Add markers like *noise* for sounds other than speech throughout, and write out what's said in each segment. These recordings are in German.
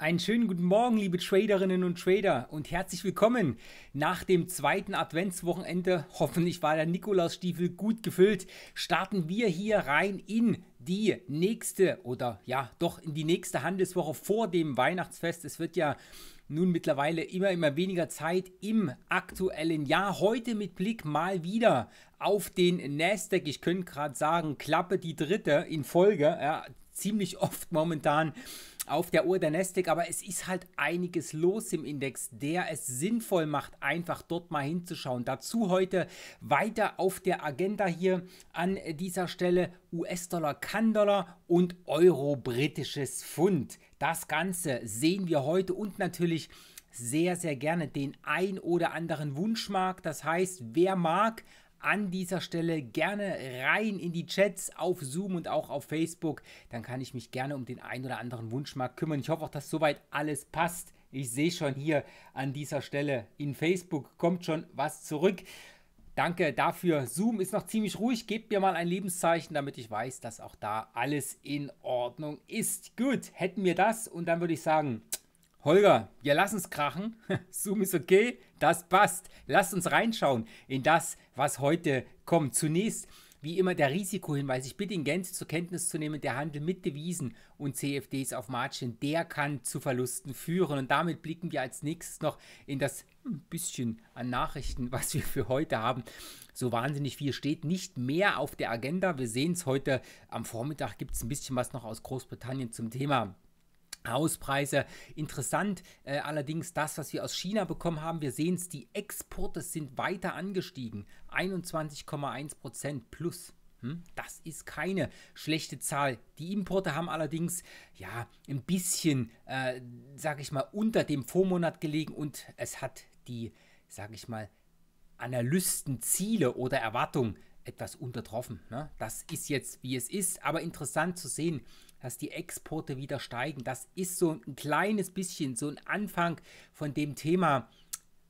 Einen schönen guten Morgen, liebe Traderinnen und Trader und herzlich willkommen nach dem zweiten Adventswochenende. Hoffentlich war der Nikolausstiefel gut gefüllt. Starten wir hier rein in die nächste oder ja, doch in die nächste Handelswoche vor dem Weihnachtsfest. Es wird ja nun mittlerweile immer, immer weniger Zeit im aktuellen Jahr. Heute mit Blick mal wieder auf den Nasdaq. Ich könnte gerade sagen, Klappe die dritte in Folge. Ja, ziemlich oft momentan auf der Uhr der Nasdaq, aber es ist halt einiges los im Index, der es sinnvoll macht, einfach dort mal hinzuschauen. Dazu heute weiter auf der Agenda hier an dieser Stelle US-Dollar, Kann-Dollar und Euro-britisches Pfund. Das Ganze sehen wir heute und natürlich sehr, sehr gerne den ein oder anderen Wunschmarkt. Das heißt, wer mag, an dieser Stelle gerne rein in die Chats auf Zoom und auch auf Facebook. Dann kann ich mich gerne um den einen oder anderen Wunschmarkt kümmern. Ich hoffe auch, dass soweit alles passt. Ich sehe schon hier an dieser Stelle in Facebook kommt schon was zurück. Danke dafür. Zoom ist noch ziemlich ruhig. Gebt mir mal ein Lebenszeichen, damit ich weiß, dass auch da alles in Ordnung ist. Gut, hätten wir das und dann würde ich sagen, Holger, ja, lass uns krachen. *laughs* Zoom ist okay, das passt. Lasst uns reinschauen in das, was heute kommt. Zunächst wie immer der Risikohinweis. Ich bitte ihn Gänze zur Kenntnis zu nehmen, der Handel mit Devisen und CFDs auf Margin, der kann zu Verlusten führen. Und damit blicken wir als nächstes noch in das bisschen an Nachrichten, *laughs* was wir für heute haben. So wahnsinnig viel steht nicht mehr auf der Agenda. Wir sehen es heute am Vormittag, gibt es ein bisschen was noch aus Großbritannien zum Thema Hauspreise. Interessant äh, allerdings das, was wir aus China bekommen haben. Wir sehen es, die Exporte sind weiter angestiegen. 21,1 Prozent plus. Hm? Das ist keine schlechte Zahl. Die Importe haben allerdings ja ein bisschen, äh, sage ich mal, unter dem Vormonat gelegen und es hat die, sage ich mal, Analystenziele oder Erwartungen etwas untertroffen. Ne? Das ist jetzt, wie es ist, aber interessant zu sehen, dass die Exporte wieder steigen. Das ist so ein kleines bisschen so ein Anfang von dem Thema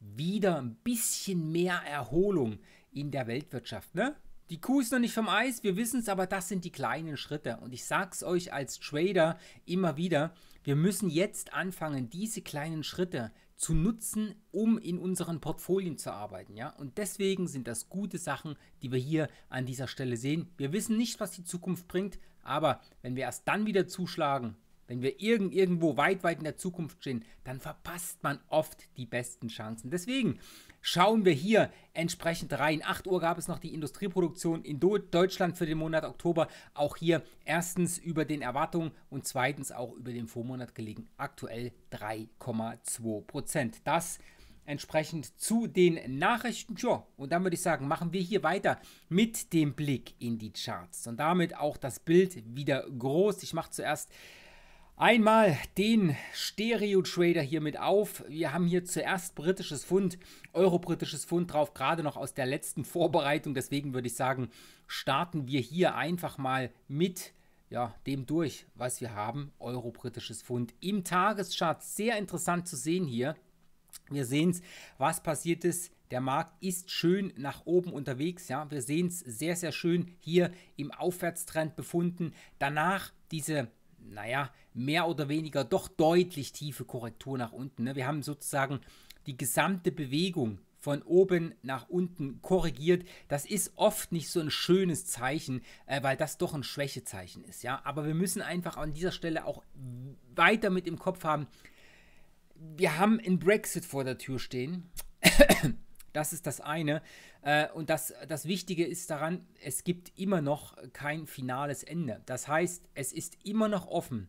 wieder ein bisschen mehr Erholung in der Weltwirtschaft. Ne? Die Kuh ist noch nicht vom Eis, wir wissen es, aber das sind die kleinen Schritte. Und ich sage es euch als Trader immer wieder, wir müssen jetzt anfangen, diese kleinen Schritte zu nutzen, um in unseren Portfolien zu arbeiten. Ja? Und deswegen sind das gute Sachen, die wir hier an dieser Stelle sehen. Wir wissen nicht, was die Zukunft bringt, aber wenn wir erst dann wieder zuschlagen, wenn wir irgend, irgendwo weit, weit in der Zukunft stehen, dann verpasst man oft die besten Chancen. Deswegen schauen wir hier entsprechend rein. 8 Uhr gab es noch die Industrieproduktion in Deutschland für den Monat Oktober. Auch hier erstens über den Erwartungen und zweitens auch über den Vormonat gelegen. Aktuell 3,2 Prozent. Das entsprechend zu den Nachrichten. Tja, und dann würde ich sagen, machen wir hier weiter mit dem Blick in die Charts und damit auch das Bild wieder groß. Ich mache zuerst Einmal den Stereo-Trader hier mit auf. Wir haben hier zuerst britisches Pfund, euro-britisches Pfund drauf, gerade noch aus der letzten Vorbereitung. Deswegen würde ich sagen, starten wir hier einfach mal mit ja, dem durch, was wir haben. Euro-britisches Pfund im Tageschart. Sehr interessant zu sehen hier. Wir sehen es, was passiert ist. Der Markt ist schön nach oben unterwegs. Ja, wir sehen es sehr, sehr schön hier im Aufwärtstrend befunden. Danach diese naja, mehr oder weniger doch deutlich tiefe Korrektur nach unten. Ne? Wir haben sozusagen die gesamte Bewegung von oben nach unten korrigiert. Das ist oft nicht so ein schönes Zeichen, äh, weil das doch ein Schwächezeichen ist. Ja? Aber wir müssen einfach an dieser Stelle auch weiter mit im Kopf haben, wir haben einen Brexit vor der Tür stehen. Das ist das eine. Äh, und das, das Wichtige ist daran, es gibt immer noch kein finales Ende. Das heißt, es ist immer noch offen,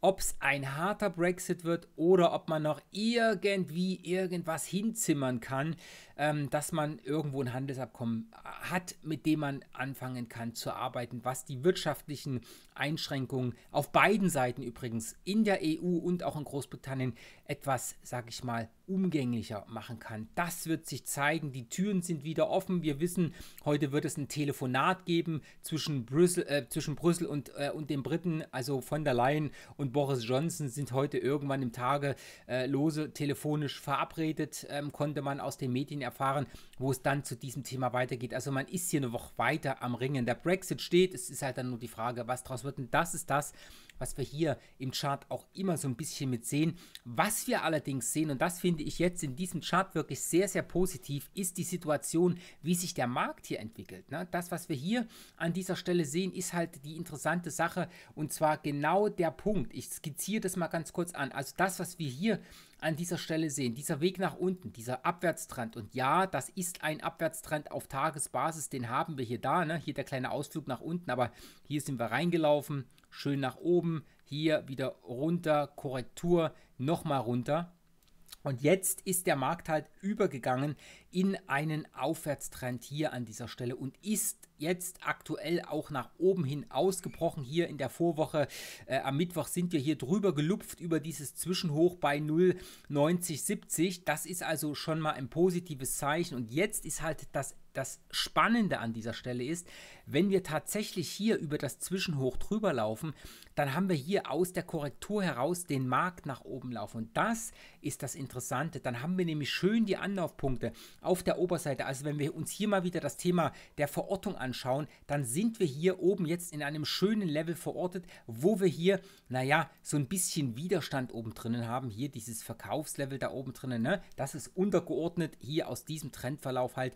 ob es ein harter Brexit wird oder ob man noch irgendwie irgendwas hinzimmern kann, ähm, dass man irgendwo ein Handelsabkommen äh, hat, mit dem man anfangen kann zu arbeiten, was die wirtschaftlichen Einschränkungen auf beiden Seiten übrigens in der EU und auch in Großbritannien etwas, sag ich mal, umgänglicher machen kann. Das wird sich zeigen. Die Türen sind wieder offen. Wir wissen, heute wird es ein Telefonat geben zwischen Brüssel, äh, zwischen Brüssel und, äh, und den Briten. Also von der Leyen und Boris Johnson sind heute irgendwann im Tage äh, lose telefonisch verabredet, ähm, konnte man aus den Medien erfahren, wo es dann zu diesem Thema weitergeht. Also man ist hier eine Woche weiter am Ringen. Der Brexit steht, es ist halt dann nur die Frage, was draus wird. Und das ist das, was wir hier im Chart auch immer so ein bisschen mit sehen. Was wir allerdings sehen, und das finde ich jetzt in diesem Chart wirklich sehr, sehr positiv, ist die Situation, wie sich der Markt hier entwickelt. Ne? Das, was wir hier an dieser Stelle sehen, ist halt die interessante Sache und zwar genau der Punkt. Ich skizziere das mal ganz kurz an. Also das, was wir hier an dieser Stelle sehen, dieser Weg nach unten, dieser Abwärtstrend. Und ja, das ist ein Abwärtstrend auf Tagesbasis, den haben wir hier da. Ne? Hier der kleine Ausflug nach unten, aber hier sind wir reingelaufen schön nach oben, hier wieder runter, Korrektur, nochmal runter. Und jetzt ist der Markt halt übergegangen in einen Aufwärtstrend hier an dieser Stelle und ist jetzt aktuell auch nach oben hin ausgebrochen. Hier in der Vorwoche äh, am Mittwoch sind wir hier drüber gelupft über dieses Zwischenhoch bei 0,9070. Das ist also schon mal ein positives Zeichen. Und jetzt ist halt das das Spannende an dieser Stelle ist, wenn wir tatsächlich hier über das Zwischenhoch drüber laufen, dann haben wir hier aus der Korrektur heraus den Markt nach oben laufen. Und das ist das Interessante. Dann haben wir nämlich schön die Anlaufpunkte auf der Oberseite. Also wenn wir uns hier mal wieder das Thema der Verortung anschauen, dann sind wir hier oben jetzt in einem schönen Level verortet, wo wir hier, naja, so ein bisschen Widerstand oben drinnen haben. Hier dieses Verkaufslevel da oben drinnen, ne? das ist untergeordnet hier aus diesem Trendverlauf halt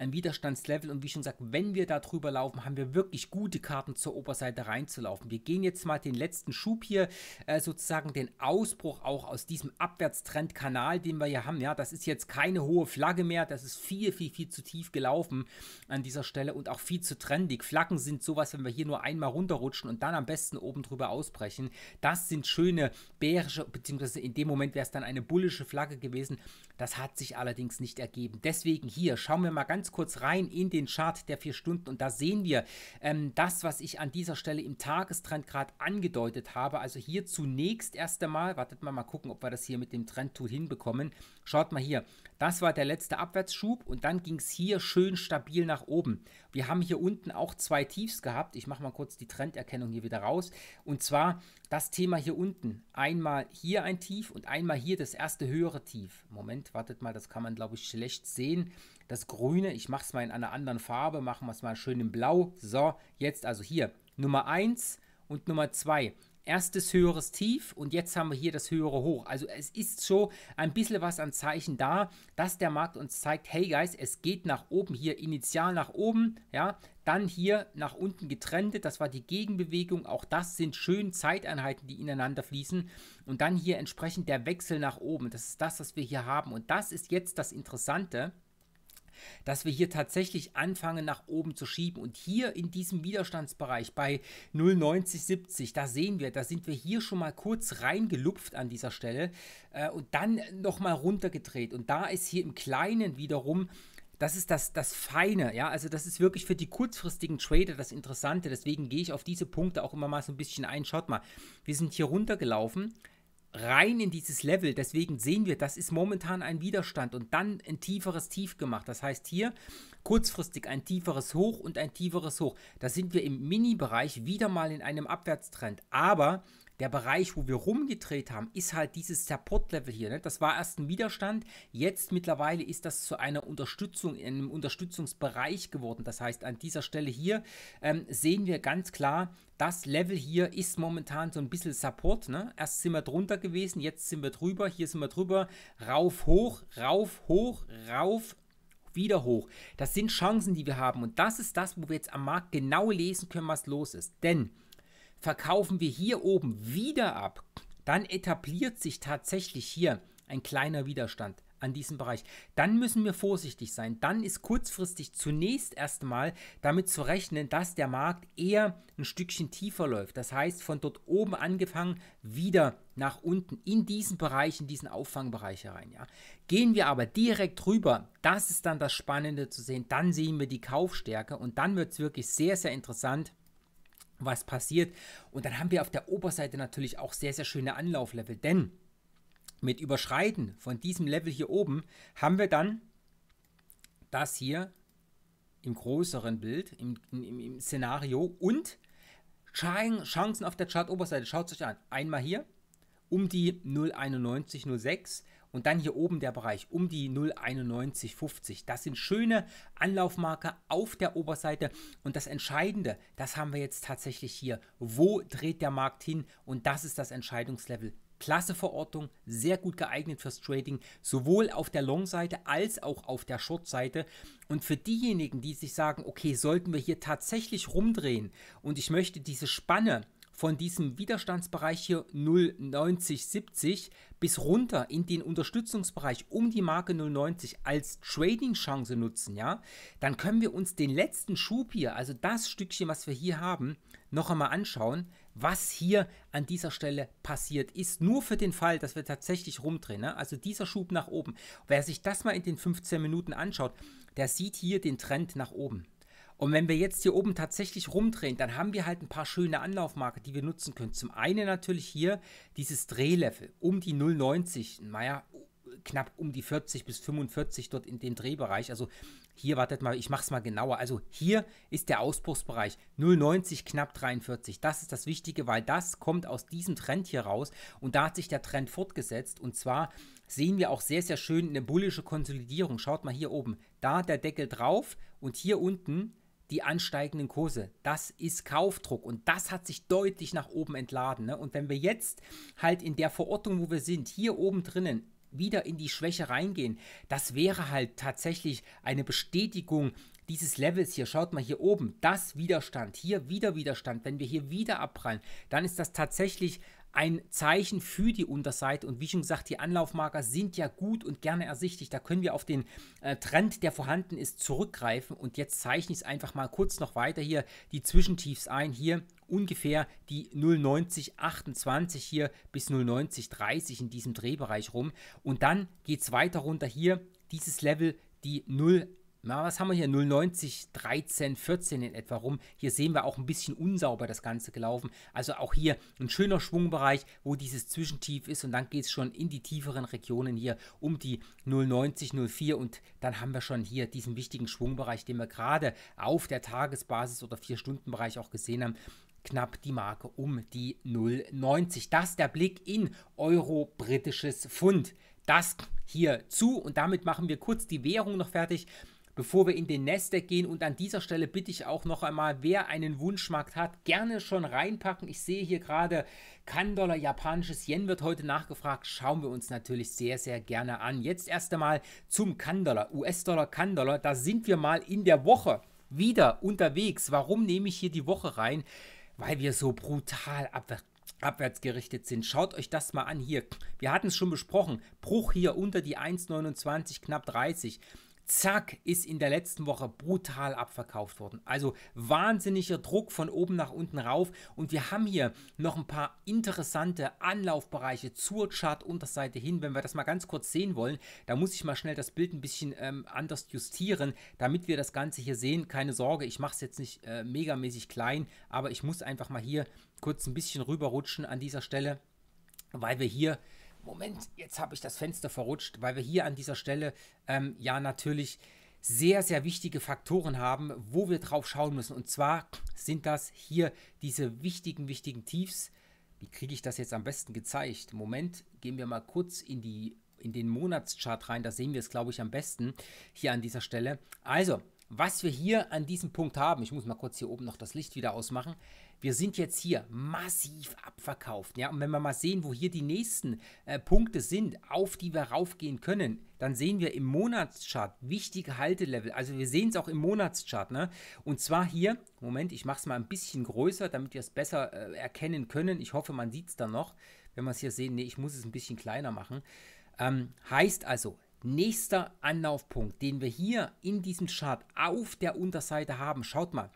an Widerstandslevel. Und wie schon gesagt, wenn wir da drüber laufen, haben wir wirklich gute Karten zur Oberseite reinzulaufen. Wir gehen jetzt mal den letzten Schub hier, äh, sozusagen den Ausbruch auch aus diesem Abwärtstrendkanal, den wir hier haben. Ja, das ist jetzt keine hohe Flagge mehr. Das ist viel, viel, viel zu tief gelaufen an dieser Stelle und auch viel zu trendig. Flaggen sind sowas, wenn wir hier nur einmal runterrutschen und dann am besten oben drüber ausbrechen. Das sind schöne bärische, beziehungsweise in dem Moment wäre es dann eine bullische Flagge gewesen. Das hat sich allerdings nicht ergeben. Deswegen hier schauen wir mal ganz kurz rein in den Chart der vier Stunden und da sehen wir ähm, das, was ich an dieser Stelle im Tagestrend gerade angedeutet habe. Also hier zunächst erst einmal, wartet mal, mal gucken, ob wir das hier mit dem Trendtool hinbekommen. Schaut mal hier, das war der letzte Abwärtsschub und dann ging es hier schön stabil nach oben. Wir haben hier unten auch zwei Tiefs gehabt. Ich mache mal kurz die Trenderkennung hier wieder raus. Und zwar das Thema hier unten. Einmal hier ein Tief und einmal hier das erste höhere Tief. Moment, wartet mal, das kann man glaube ich schlecht sehen das Grüne, ich mache es mal in einer anderen Farbe, machen wir es mal schön in Blau. So, jetzt also hier Nummer 1 und Nummer 2 erstes höheres Tief und jetzt haben wir hier das höhere Hoch. Also es ist so ein bisschen was an Zeichen da, dass der Markt uns zeigt, hey guys, es geht nach oben hier initial nach oben, ja, dann hier nach unten getrennt, das war die Gegenbewegung, auch das sind schön Zeiteinheiten, die ineinander fließen und dann hier entsprechend der Wechsel nach oben. Das ist das, was wir hier haben und das ist jetzt das interessante dass wir hier tatsächlich anfangen nach oben zu schieben. Und hier in diesem Widerstandsbereich bei 0,9070, da sehen wir, da sind wir hier schon mal kurz reingelupft an dieser Stelle äh, und dann nochmal runtergedreht. Und da ist hier im Kleinen wiederum das ist das, das Feine, ja, also das ist wirklich für die kurzfristigen Trader das Interessante, deswegen gehe ich auf diese Punkte auch immer mal so ein bisschen ein. Schaut mal, wir sind hier runtergelaufen, rein in dieses Level. Deswegen sehen wir, das ist momentan ein Widerstand und dann ein tieferes Tief gemacht. Das heißt hier kurzfristig ein tieferes Hoch und ein tieferes Hoch. Da sind wir im Mini-Bereich wieder mal in einem Abwärtstrend. Aber der Bereich, wo wir rumgedreht haben, ist halt dieses Support-Level hier. Ne? Das war erst ein Widerstand, jetzt mittlerweile ist das zu einer Unterstützung, in einem Unterstützungsbereich geworden. Das heißt, an dieser Stelle hier ähm, sehen wir ganz klar, das Level hier ist momentan so ein bisschen Support. Ne? Erst sind wir drunter gewesen, jetzt sind wir drüber, hier sind wir drüber, rauf, hoch, rauf, hoch, rauf, wieder hoch. Das sind Chancen, die wir haben. Und das ist das, wo wir jetzt am Markt genau lesen können, was los ist. Denn verkaufen wir hier oben wieder ab, dann etabliert sich tatsächlich hier ein kleiner Widerstand an diesem Bereich. Dann müssen wir vorsichtig sein. Dann ist kurzfristig zunächst erstmal damit zu rechnen, dass der Markt eher ein Stückchen tiefer läuft. Das heißt, von dort oben angefangen wieder nach unten in diesen Bereich, in diesen Auffangbereich herein. Ja. Gehen wir aber direkt rüber, das ist dann das Spannende zu sehen. Dann sehen wir die Kaufstärke und dann wird es wirklich sehr, sehr interessant was passiert. Und dann haben wir auf der Oberseite natürlich auch sehr, sehr schöne Anlauflevel, denn mit Überschreiten von diesem Level hier oben haben wir dann das hier im größeren Bild, im, im, im Szenario und Chancen auf der Chart-Oberseite. Schaut es euch an. Einmal hier um die 0,9106 und dann hier oben der Bereich um die 0,9150. Das sind schöne Anlaufmarker auf der Oberseite. Und das Entscheidende, das haben wir jetzt tatsächlich hier. Wo dreht der Markt hin? Und das ist das Entscheidungslevel Klasse Verortung, sehr gut geeignet fürs Trading, sowohl auf der Long-Seite als auch auf der Short-Seite. Und für diejenigen, die sich sagen, okay, sollten wir hier tatsächlich rumdrehen und ich möchte diese Spanne von diesem Widerstandsbereich hier 0,9070 bis runter in den Unterstützungsbereich um die Marke 0,90 als Trading-Chance nutzen, ja, dann können wir uns den letzten Schub hier, also das Stückchen, was wir hier haben, noch einmal anschauen, was hier an dieser Stelle passiert ist. Nur für den Fall, dass wir tatsächlich rumdrehen. Ne? Also dieser Schub nach oben. Wer sich das mal in den 15 Minuten anschaut, der sieht hier den Trend nach oben. Und wenn wir jetzt hier oben tatsächlich rumdrehen, dann haben wir halt ein paar schöne Anlaufmarken, die wir nutzen können. Zum einen natürlich hier dieses Drehlevel um die 0,90, naja, knapp um die 40 bis 45 dort in dem Drehbereich. Also hier, wartet mal, ich mache es mal genauer. Also hier ist der Ausbruchsbereich 0,90 knapp 43. Das ist das Wichtige, weil das kommt aus diesem Trend hier raus und da hat sich der Trend fortgesetzt und zwar sehen wir auch sehr, sehr schön eine bullische Konsolidierung. Schaut mal hier oben, da der Deckel drauf und hier unten die ansteigenden Kurse. Das ist Kaufdruck und das hat sich deutlich nach oben entladen. Ne? Und wenn wir jetzt halt in der Verortung, wo wir sind, hier oben drinnen wieder in die Schwäche reingehen, das wäre halt tatsächlich eine Bestätigung dieses Levels hier, schaut mal hier oben, das Widerstand, hier wieder Widerstand, wenn wir hier wieder abprallen, dann ist das tatsächlich ein Zeichen für die Unterseite. Und wie schon gesagt, die Anlaufmarker sind ja gut und gerne ersichtlich. Da können wir auf den äh, Trend, der vorhanden ist, zurückgreifen. Und jetzt zeichne ich es einfach mal kurz noch weiter hier die Zwischentiefs ein. Hier ungefähr die 0,9028 hier bis 0,9030 in diesem Drehbereich rum. Und dann geht es weiter runter hier. Dieses Level die 0, na, was haben wir hier? 090, 13, 14 in etwa rum. Hier sehen wir auch ein bisschen unsauber das Ganze gelaufen. Also auch hier ein schöner Schwungbereich, wo dieses Zwischentief ist und dann geht es schon in die tieferen Regionen hier um die 090, 04 und dann haben wir schon hier diesen wichtigen Schwungbereich, den wir gerade auf der Tagesbasis oder 4-Stunden-Bereich auch gesehen haben knapp die Marke um die 0,90. Das der Blick in euro-britisches Pfund. Das hier zu und damit machen wir kurz die Währung noch fertig bevor wir in den Nasdaq gehen. Und an dieser Stelle bitte ich auch noch einmal, wer einen Wunschmarkt hat, gerne schon reinpacken. Ich sehe hier gerade kan japanisches Yen wird heute nachgefragt. Schauen wir uns natürlich sehr, sehr gerne an. Jetzt erst einmal zum kan US-Dollar, kan Da sind wir mal in der Woche wieder unterwegs. Warum nehme ich hier die Woche rein? Weil wir so brutal abwärts abwärts gerichtet sind. Schaut euch das mal an hier. Wir hatten es schon besprochen. Bruch hier unter die 1,29, knapp 30 zack, ist in der letzten Woche brutal abverkauft worden. Also wahnsinniger Druck von oben nach unten rauf. Und wir haben hier noch ein paar interessante Anlaufbereiche zur Chart-Unterseite hin. Wenn wir das mal ganz kurz sehen wollen, da muss ich mal schnell das Bild ein bisschen ähm, anders justieren, damit wir das Ganze hier sehen. Keine Sorge, ich mache es jetzt nicht äh, megamäßig klein, aber ich muss einfach mal hier kurz ein bisschen rüberrutschen an dieser Stelle, weil wir hier Moment, jetzt habe ich das Fenster verrutscht, weil wir hier an dieser Stelle ähm, ja natürlich sehr, sehr wichtige Faktoren haben, wo wir drauf schauen müssen. Und zwar sind das hier diese wichtigen, wichtigen Tiefs. Wie kriege ich das jetzt am besten gezeigt? Moment, gehen wir mal kurz in, die, in den Monatschart rein. Da sehen wir es, glaube ich, am besten hier an dieser Stelle. Also, was wir hier an diesem Punkt haben, ich muss mal kurz hier oben noch das Licht wieder ausmachen, wir sind jetzt hier massiv abverkauft. Ja? Und wenn wir mal sehen, wo hier die nächsten äh, Punkte sind, auf die wir raufgehen können, dann sehen wir im Monatschart wichtige Haltelevel. Also wir sehen es auch im Monatschart. Ne? Und zwar hier, Moment, ich mache es mal ein bisschen größer, damit wir es besser äh, erkennen können. Ich hoffe, man sieht es dann noch, wenn wir es hier sehen. Nee, ich muss es ein bisschen kleiner machen. Ähm, heißt also, nächster Anlaufpunkt, den wir hier in diesem Chart auf der Unterseite haben, schaut mal,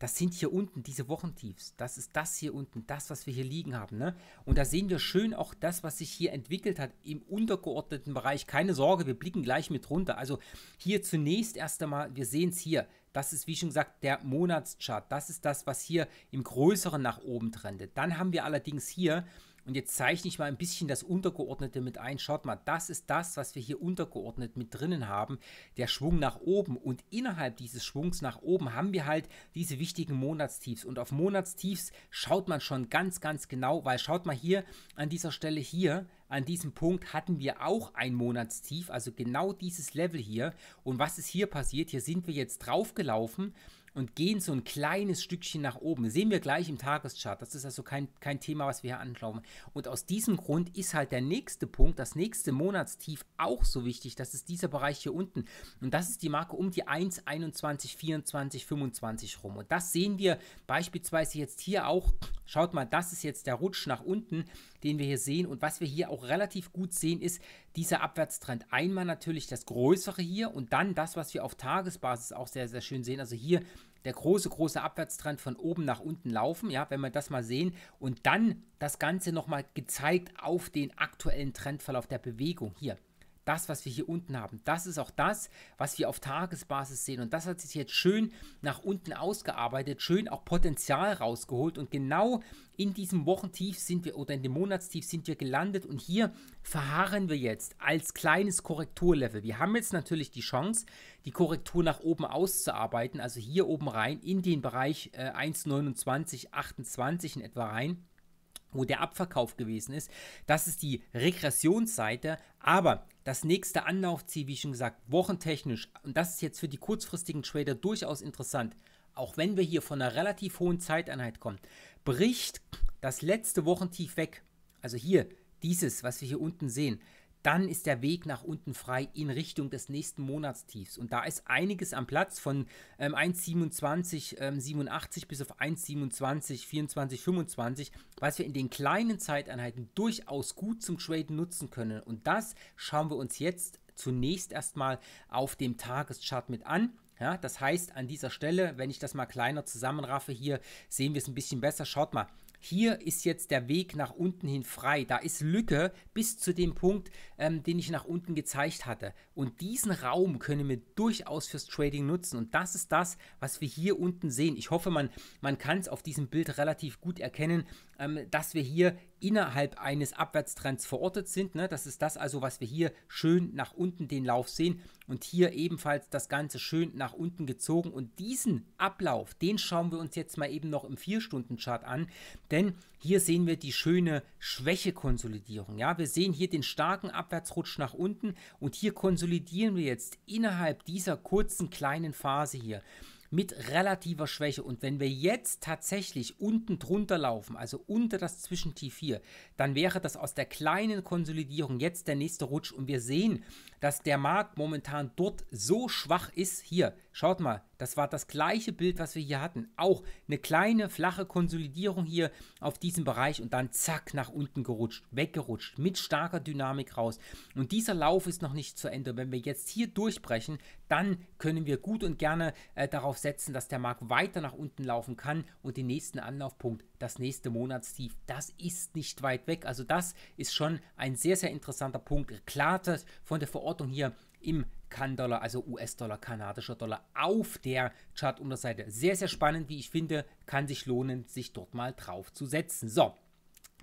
das sind hier unten diese Wochentiefs. Das ist das hier unten, das, was wir hier liegen haben. Ne? Und da sehen wir schön auch das, was sich hier entwickelt hat im untergeordneten Bereich. Keine Sorge, wir blicken gleich mit runter. Also hier zunächst erst einmal, wir sehen es hier. Das ist, wie schon gesagt, der Monatschart. Das ist das, was hier im Größeren nach oben trendet. Dann haben wir allerdings hier und jetzt zeichne ich mal ein bisschen das Untergeordnete mit ein. Schaut mal, das ist das, was wir hier untergeordnet mit drinnen haben. Der Schwung nach oben. Und innerhalb dieses Schwungs nach oben haben wir halt diese wichtigen Monatstiefs. Und auf Monatstiefs schaut man schon ganz, ganz genau, weil schaut mal hier an dieser Stelle hier, an diesem Punkt hatten wir auch ein Monatstief, also genau dieses Level hier. Und was ist hier passiert? Hier sind wir jetzt draufgelaufen. gelaufen und gehen so ein kleines Stückchen nach oben. Sehen wir gleich im Tageschart. Das ist also kein, kein Thema, was wir hier anschauen. Und aus diesem Grund ist halt der nächste Punkt, das nächste Monatstief auch so wichtig. Das ist dieser Bereich hier unten. Und das ist die Marke um die 1, 21, 24, 25 rum. Und das sehen wir beispielsweise jetzt hier auch. Schaut mal, das ist jetzt der Rutsch nach unten den wir hier sehen. Und was wir hier auch relativ gut sehen, ist dieser Abwärtstrend. Einmal natürlich das Größere hier und dann das, was wir auf Tagesbasis auch sehr, sehr schön sehen. Also hier der große, große Abwärtstrend von oben nach unten laufen, ja, wenn wir das mal sehen und dann das Ganze nochmal gezeigt auf den aktuellen Trendverlauf der Bewegung hier das, was wir hier unten haben. Das ist auch das, was wir auf Tagesbasis sehen. Und das hat sich jetzt schön nach unten ausgearbeitet, schön auch Potenzial rausgeholt. Und genau in diesem Wochentief sind wir oder in dem Monatstief sind wir gelandet. Und hier verharren wir jetzt als kleines Korrekturlevel. Wir haben jetzt natürlich die Chance, die Korrektur nach oben auszuarbeiten. Also hier oben rein in den Bereich äh, 1,29, in etwa rein wo der Abverkauf gewesen ist. Das ist die Regressionsseite, aber das nächste Anlaufziel, wie schon gesagt, wochentechnisch, und das ist jetzt für die kurzfristigen Trader durchaus interessant, auch wenn wir hier von einer relativ hohen Zeiteinheit kommen, bricht das letzte Wochentief weg. Also hier, dieses, was wir hier unten sehen, dann ist der Weg nach unten frei in Richtung des nächsten Monatstiefs. Und da ist einiges am Platz von ähm, 1,27, ähm, bis auf 1,2724,25, was wir in den kleinen Zeiteinheiten durchaus gut zum Traden nutzen können. Und das schauen wir uns jetzt zunächst erstmal auf dem Tageschart mit an. Ja, das heißt, an dieser Stelle, wenn ich das mal kleiner zusammenraffe hier, sehen wir es ein bisschen besser. Schaut mal, hier ist jetzt der Weg nach unten hin frei. Da ist Lücke bis zu dem Punkt, ähm, den ich nach unten gezeigt hatte. Und diesen Raum können wir durchaus fürs Trading nutzen. Und das ist das, was wir hier unten sehen. Ich hoffe, man, man kann es auf diesem Bild relativ gut erkennen ähm, dass wir hier innerhalb eines Abwärtstrends verortet sind. Ne? Das ist das also, was wir hier schön nach unten den Lauf sehen und hier ebenfalls das Ganze schön nach unten gezogen. Und diesen Ablauf, den schauen wir uns jetzt mal eben noch im 4-Stunden-Chart an, denn hier sehen wir die schöne Schwächekonsolidierung. Ja? Wir sehen hier den starken Abwärtsrutsch nach unten und hier konsolidieren wir jetzt innerhalb dieser kurzen kleinen Phase hier mit relativer Schwäche. Und wenn wir jetzt tatsächlich unten drunter laufen, also unter das Zwischentief hier, dann wäre das aus der kleinen Konsolidierung jetzt der nächste Rutsch. Und wir sehen, dass der Markt momentan dort so schwach ist. Hier, schaut mal, das war das gleiche Bild, was wir hier hatten. Auch eine kleine, flache Konsolidierung hier auf diesem Bereich und dann zack nach unten gerutscht, weggerutscht, mit starker Dynamik raus. Und dieser Lauf ist noch nicht zu Ende. Wenn wir jetzt hier durchbrechen, dann können wir gut und gerne äh, darauf setzen, dass der Markt weiter nach unten laufen kann und den nächsten Anlaufpunkt das nächste Monatstief. Das ist nicht weit weg. Also das ist schon ein sehr, sehr interessanter Punkt. Klar, das von der Verordnung hier im Kann-Dollar, also US-Dollar, kanadischer Dollar, auf der Chartunterseite. Sehr, sehr spannend, wie ich finde. Kann sich lohnen, sich dort mal drauf zu setzen. So,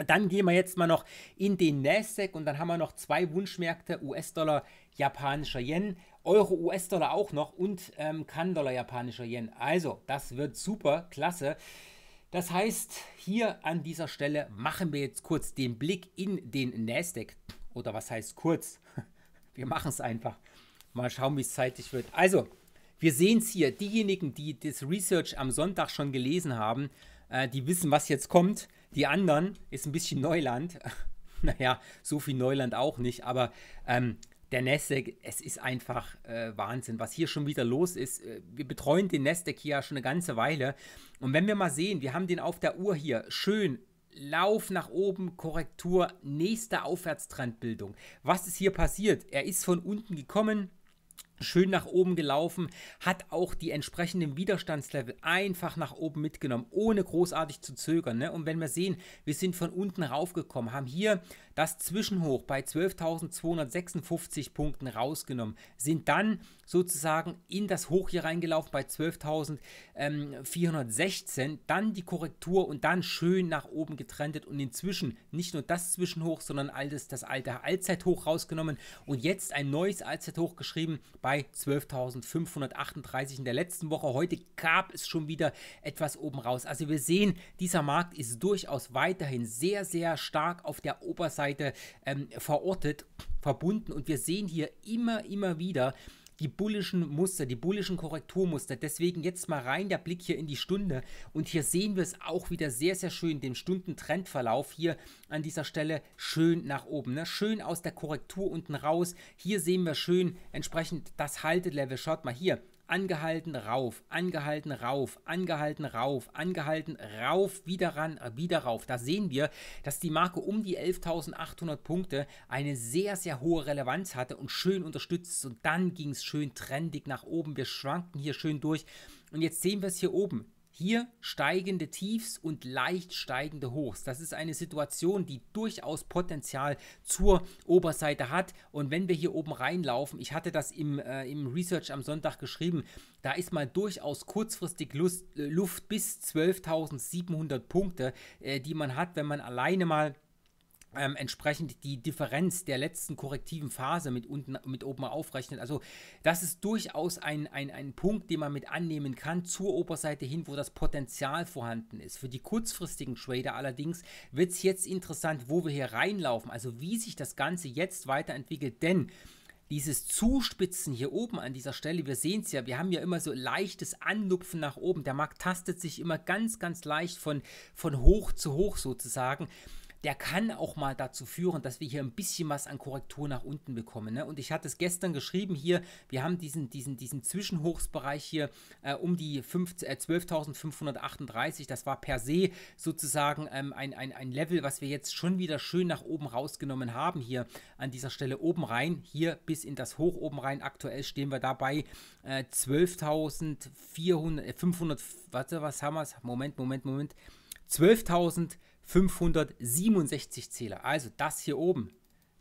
dann gehen wir jetzt mal noch in den Nasdaq und dann haben wir noch zwei Wunschmärkte, US-Dollar, japanischer Yen, Euro, US-Dollar auch noch und ähm, Kan-Dollar, japanischer Yen. Also, das wird super, klasse. Das heißt, hier an dieser Stelle machen wir jetzt kurz den Blick in den Nasdaq. Oder was heißt kurz? *laughs* Wir machen es einfach. Mal schauen, wie es zeitlich wird. Also, wir sehen es hier. Diejenigen, die das Research am Sonntag schon gelesen haben, äh, die wissen, was jetzt kommt. Die anderen ist ein bisschen Neuland. *laughs* naja, so viel Neuland auch nicht. Aber ähm, der Nasdaq, es ist einfach äh, Wahnsinn, was hier schon wieder los ist. Äh, wir betreuen den Nasdaq hier ja schon eine ganze Weile. Und wenn wir mal sehen, wir haben den auf der Uhr hier schön Lauf nach oben, Korrektur, nächste Aufwärtstrendbildung. Was ist hier passiert? Er ist von unten gekommen. Schön nach oben gelaufen, hat auch die entsprechenden Widerstandslevel einfach nach oben mitgenommen, ohne großartig zu zögern. Ne? Und wenn wir sehen, wir sind von unten raufgekommen, haben hier das Zwischenhoch bei 12.256 Punkten rausgenommen, sind dann sozusagen in das Hoch hier reingelaufen bei 12.416, dann die Korrektur und dann schön nach oben getrennt und inzwischen nicht nur das Zwischenhoch, sondern altes, das alte Allzeithoch rausgenommen und jetzt ein neues Allzeithoch geschrieben bei 12.538 in der letzten Woche. Heute gab es schon wieder etwas oben raus. Also wir sehen, dieser Markt ist durchaus weiterhin sehr, sehr stark auf der Oberseite Reichweite ähm, verortet, verbunden. Und wir sehen hier immer, immer wieder die bullischen Muster, die bullischen Korrekturmuster. Deswegen jetzt mal rein der Blick hier in die Stunde. Und hier sehen wir es auch wieder sehr, sehr schön, den Stundentrendverlauf hier an dieser Stelle schön nach oben. Ne? Schön aus der Korrektur unten raus. Hier sehen wir schön entsprechend das Haltelevel. Schaut mal hier, angehalten, rauf, angehalten, rauf, angehalten, rauf, angehalten, rauf, wieder ran, äh, wieder rauf. Da sehen wir, dass die Marke um die 11.800 Punkte eine sehr, sehr hohe Relevanz hatte und schön unterstützt. Und dann ging es schön trendig nach oben. Wir schwanken hier schön durch. Und jetzt sehen wir es hier oben. Hier steigende Tiefs und leicht steigende Hochs. Das ist eine Situation, die durchaus Potenzial zur Oberseite hat. Und wenn wir hier oben reinlaufen, ich hatte das im, äh, im Research am Sonntag geschrieben, da ist mal durchaus kurzfristig Lust, äh, Luft bis 12.700 Punkte, äh, die man hat, wenn man alleine mal ähm, entsprechend die Differenz der letzten korrektiven Phase mit unten mit Open aufrechnet. Also das ist durchaus ein, ein, ein Punkt, den man mit annehmen kann zur Oberseite hin, wo das Potenzial vorhanden ist. Für die kurzfristigen Trader allerdings wird es jetzt interessant, wo wir hier reinlaufen, also wie sich das Ganze jetzt weiterentwickelt, denn dieses Zuspitzen hier oben an dieser Stelle, wir sehen es ja, wir haben ja immer so leichtes Anlupfen nach oben. Der Markt tastet sich immer ganz, ganz leicht von, von hoch zu hoch sozusagen der kann auch mal dazu führen, dass wir hier ein bisschen was an Korrektur nach unten bekommen. Ne? Und ich hatte es gestern geschrieben hier, wir haben diesen, diesen, diesen Zwischenhochsbereich hier äh, um die äh, 12.538. Das war per se sozusagen ähm, ein, ein, ein Level, was wir jetzt schon wieder schön nach oben rausgenommen haben hier an dieser Stelle oben rein. Hier bis in das Hoch oben rein. Aktuell stehen wir dabei äh, 12.400, 500, äh, warte, was haben wir? Moment, Moment, Moment. 12.000. 567 Zähler. Also das hier oben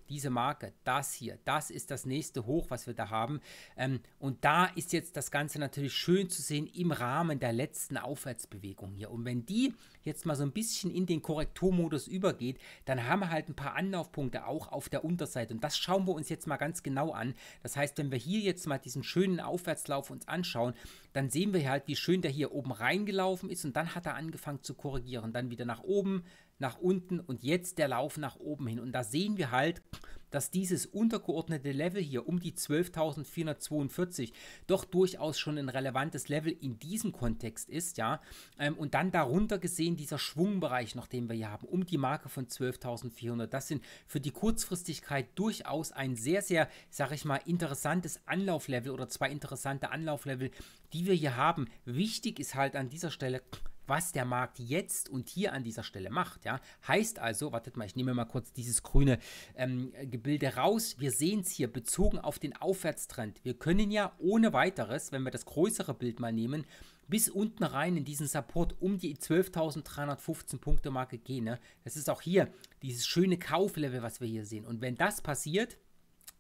diese Marke, das hier, das ist das nächste Hoch, was wir da haben. Ähm, und da ist jetzt das Ganze natürlich schön zu sehen im Rahmen der letzten Aufwärtsbewegung hier. Und wenn die jetzt mal so ein bisschen in den Korrekturmodus übergeht, dann haben wir halt ein paar Anlaufpunkte auch auf der Unterseite. Und das schauen wir uns jetzt mal ganz genau an. Das heißt, wenn wir hier jetzt mal diesen schönen Aufwärtslauf uns anschauen, dann sehen wir halt, wie schön der hier oben reingelaufen ist und dann hat er angefangen zu korrigieren. Dann wieder nach oben, nach unten und jetzt der Lauf nach oben hin. Und da sehen wir halt, dass dieses untergeordnete Level hier um die 12.442 doch durchaus schon ein relevantes Level in diesem Kontext ist, ja. Ähm, und dann darunter gesehen dieser Schwungbereich, noch den wir hier haben, um die Marke von 12.400. Das sind für die Kurzfristigkeit durchaus ein sehr, sehr, sag ich mal, interessantes Anlauflevel oder zwei interessante Anlauflevel, die wir hier haben. Wichtig ist halt an dieser Stelle, was der Markt jetzt und hier an dieser Stelle macht. Ja? Heißt also, wartet mal, ich nehme mal kurz dieses grüne ähm, Gebilde raus. Wir sehen es hier bezogen auf den Aufwärtstrend. Wir können ja ohne weiteres, wenn wir das größere Bild mal nehmen, bis unten rein in diesen Support um die 12.315 Punkte Marke gehen. Ne? Das ist auch hier dieses schöne Kauflevel, was wir hier sehen. Und wenn das passiert,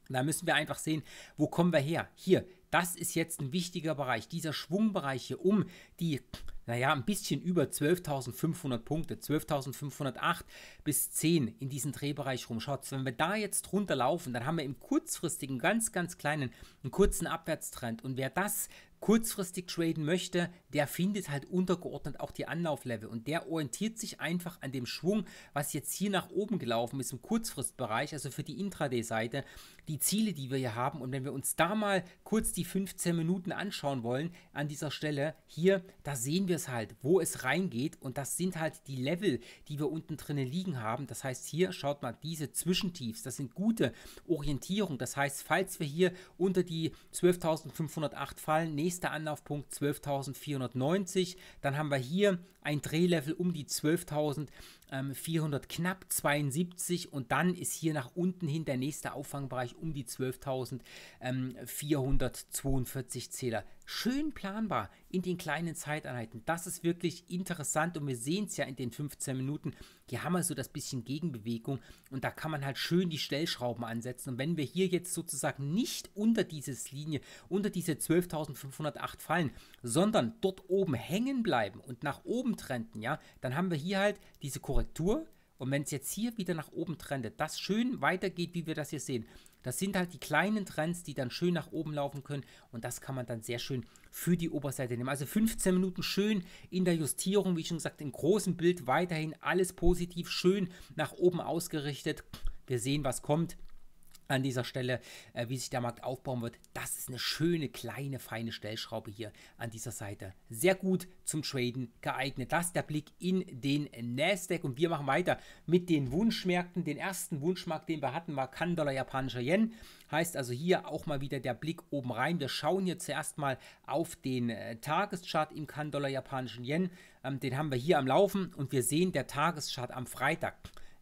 dann müssen wir einfach sehen, wo kommen wir her. Hier, das ist jetzt ein wichtiger Bereich, dieser Schwungbereich hier um die naja, ein bisschen über 12.500 Punkte, 12.508 bis 10 in diesem Drehbereich rumschaut. Wenn wir da jetzt drunter laufen, dann haben wir im kurzfristigen, ganz, ganz kleinen, einen kurzen Abwärtstrend. Und wer das kurzfristig traden möchte, der findet halt untergeordnet auch die Anlauflevel und der orientiert sich einfach an dem Schwung, was jetzt hier nach oben gelaufen ist im Kurzfristbereich, also für die Intraday-Seite, die Ziele, die wir hier haben. Und wenn wir uns da mal kurz die 15 Minuten anschauen wollen, an dieser Stelle hier, da sehen wir es halt, wo es reingeht und das sind halt die Level, die wir unten drinnen liegen haben. Das heißt, hier schaut mal, diese Zwischentiefs, das sind gute Orientierung. Das heißt, falls wir hier unter die 12.508 fallen, nächstes nächster Anlaufpunkt 12.490. Dann haben wir hier ein Drehlevel um die 12.400 knapp 72 und dann ist hier nach unten hin der nächste Auffangbereich um die 12.442 Zähler. Schön planbar in den kleinen Zeiteinheiten. Das ist wirklich interessant und wir sehen es ja in den 15 Minuten. Hier haben wir so das bisschen Gegenbewegung und da kann man halt schön die Stellschrauben ansetzen. Und wenn wir hier jetzt sozusagen nicht unter dieses Linie, unter diese 12.508 fallen, sondern dort oben hängen bleiben und nach oben trenden, ja, dann haben wir hier halt diese Korrektur. Und wenn es jetzt hier wieder nach oben trendet, das schön weitergeht, wie wir das hier sehen, das sind halt die kleinen Trends, die dann schön nach oben laufen können und das kann man dann sehr schön für die Oberseite nehmen. Also 15 Minuten schön in der Justierung, wie schon gesagt, im großen Bild weiterhin alles positiv, schön nach oben ausgerichtet. Wir sehen, was kommt an dieser Stelle, äh, wie sich der Markt aufbauen wird. Das ist eine schöne, kleine, feine Stellschraube hier an dieser Seite. Sehr gut zum Traden geeignet. Das ist der Blick in den Nasdaq und wir machen weiter mit den Wunschmärkten. Den ersten Wunschmarkt, den wir hatten, war kan japanischer Yen. Heißt also hier auch mal wieder der Blick oben rein. Wir schauen hier zuerst mal auf den äh, Tageschart im kan japanischen Yen. Ähm, den haben wir hier am Laufen und wir sehen der Tageschart am Freitag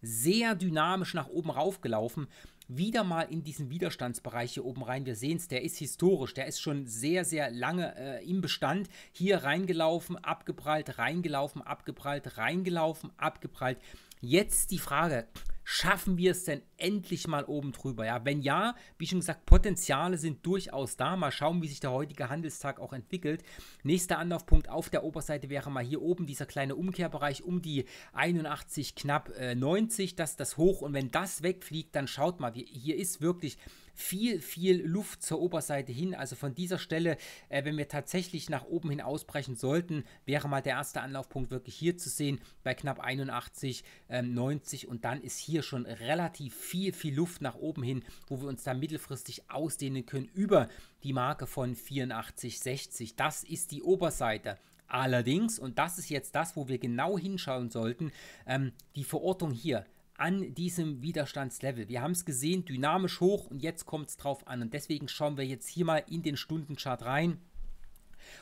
sehr dynamisch nach oben raufgelaufen wieder mal in diesen Widerstandsbereich hier oben rein. Wir sehen es, der ist historisch, der ist schon sehr, sehr lange äh, im Bestand. Hier reingelaufen, abgeprallt, reingelaufen, abgeprallt, reingelaufen, abgeprallt. Jetzt die Frage, Schaffen wir es denn endlich mal oben drüber? Ja, wenn ja, wie schon gesagt, Potenziale sind durchaus da. Mal schauen, wie sich der heutige Handelstag auch entwickelt. Nächster Anlaufpunkt auf der Oberseite wäre mal hier oben dieser kleine Umkehrbereich um die 81 knapp äh, 90, das ist das Hoch und wenn das wegfliegt, dann schaut mal, hier ist wirklich viel, viel Luft zur Oberseite hin. Also von dieser Stelle, äh, wenn wir tatsächlich nach oben hin ausbrechen sollten, wäre mal der erste Anlaufpunkt wirklich hier zu sehen bei knapp 81, ähm, 90 und dann ist hier schon relativ viel, viel Luft nach oben hin, wo wir uns dann mittelfristig ausdehnen können über die Marke von 84, 60. Das ist die Oberseite. Allerdings, und das ist jetzt das, wo wir genau hinschauen sollten, ähm, die Verortung hier an diesem Widerstandslevel. Wir haben es gesehen, dynamisch hoch und jetzt kommt es drauf an. Und deswegen schauen wir jetzt hier mal in den Stundenchart rein.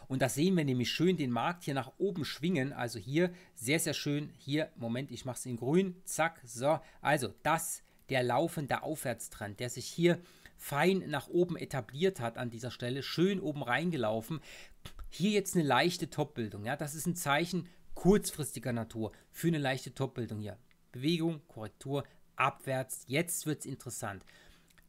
Und da sehen wir nämlich schön den Markt hier nach oben schwingen. Also hier sehr, sehr schön. Hier, Moment, ich mache es in grün. Zack, so. Also das, der laufende Aufwärtstrend, der sich hier fein nach oben etabliert hat an dieser Stelle. Schön oben reingelaufen. Hier jetzt eine leichte Topbildung. Ja, das ist ein Zeichen kurzfristiger Natur für eine leichte Topbildung hier. Bewegung, Korrektur, abwärts. Jetzt wird es interessant.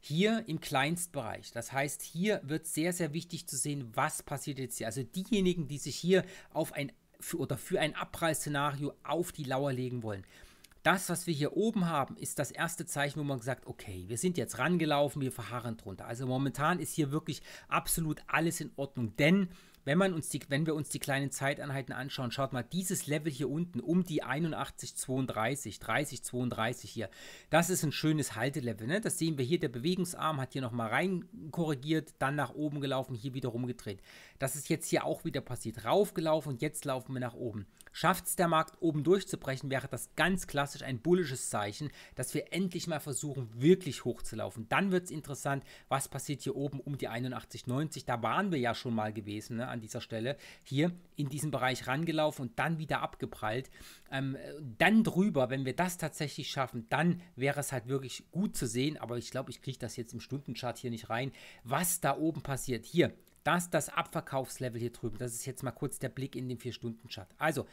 Hier im Kleinstbereich. Das heißt, hier wird sehr, sehr wichtig zu sehen, was passiert jetzt hier. Also diejenigen, die sich hier auf ein für, oder für ein Abpreisszenario auf die Lauer legen wollen. Das, was wir hier oben haben, ist das erste Zeichen, wo man sagt, okay, wir sind jetzt rangelaufen, wir verharren drunter. Also momentan ist hier wirklich absolut alles in Ordnung, denn wenn, man uns die, wenn wir uns die kleinen Zeiteinheiten anschauen, schaut mal, dieses Level hier unten um die 8132, 3032 hier, das ist ein schönes Haltelevel. Ne? Das sehen wir hier, der Bewegungsarm hat hier nochmal reinkorrigiert, dann nach oben gelaufen, hier wieder rumgedreht. Das ist jetzt hier auch wieder passiert, raufgelaufen und jetzt laufen wir nach oben. Schafft es der Markt oben durchzubrechen, wäre das ganz klassisch ein bullisches Zeichen, dass wir endlich mal versuchen, wirklich hochzulaufen. Dann wird es interessant, was passiert hier oben um die 81,90. Da waren wir ja schon mal gewesen ne, an dieser Stelle. Hier in diesem Bereich rangelaufen und dann wieder abgeprallt. Ähm, dann drüber, wenn wir das tatsächlich schaffen, dann wäre es halt wirklich gut zu sehen. Aber ich glaube, ich kriege das jetzt im Stundenchart hier nicht rein, was da oben passiert. Hier das ist das Abverkaufslevel hier drüben. Das ist jetzt mal kurz der Blick in den 4-Stunden-Chart. Also,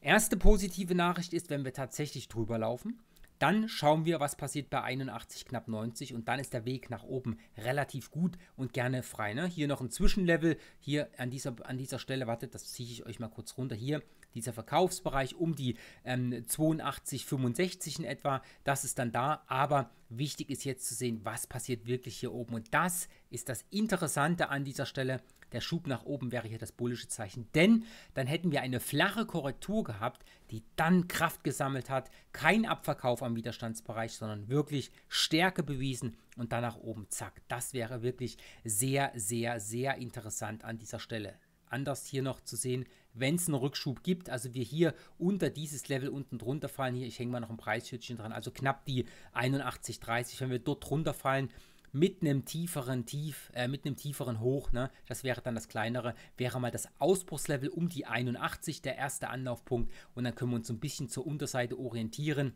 erste positive Nachricht ist, wenn wir tatsächlich drüber laufen, dann schauen wir, was passiert bei 81, knapp 90 und dann ist der Weg nach oben relativ gut und gerne frei. Ne? Hier noch ein Zwischenlevel, hier an dieser, an dieser Stelle, wartet, das ziehe ich euch mal kurz runter, hier dieser Verkaufsbereich um die ähm, 82, 65 in etwa, das ist dann da. Aber wichtig ist jetzt zu sehen, was passiert wirklich hier oben. Und das ist das Interessante an dieser Stelle. Der Schub nach oben wäre hier das bullische Zeichen, denn dann hätten wir eine flache Korrektur gehabt, die dann Kraft gesammelt hat, kein Abverkauf am Widerstandsbereich, sondern wirklich Stärke bewiesen und dann nach oben, zack. Das wäre wirklich sehr, sehr, sehr interessant an dieser Stelle. Anders hier noch zu sehen, wenn es einen Rückschub gibt. Also wir hier unter dieses Level unten drunter fallen. Hier, ich hänge mal noch ein Preisschützchen dran. Also knapp die 81,30. Wenn wir dort drunter fallen, mit einem tieferen Tief, äh, mit einem tieferen Hoch, ne, das wäre dann das kleinere, wäre mal das Ausbruchslevel um die 81, der erste Anlaufpunkt und dann können wir uns ein bisschen zur Unterseite orientieren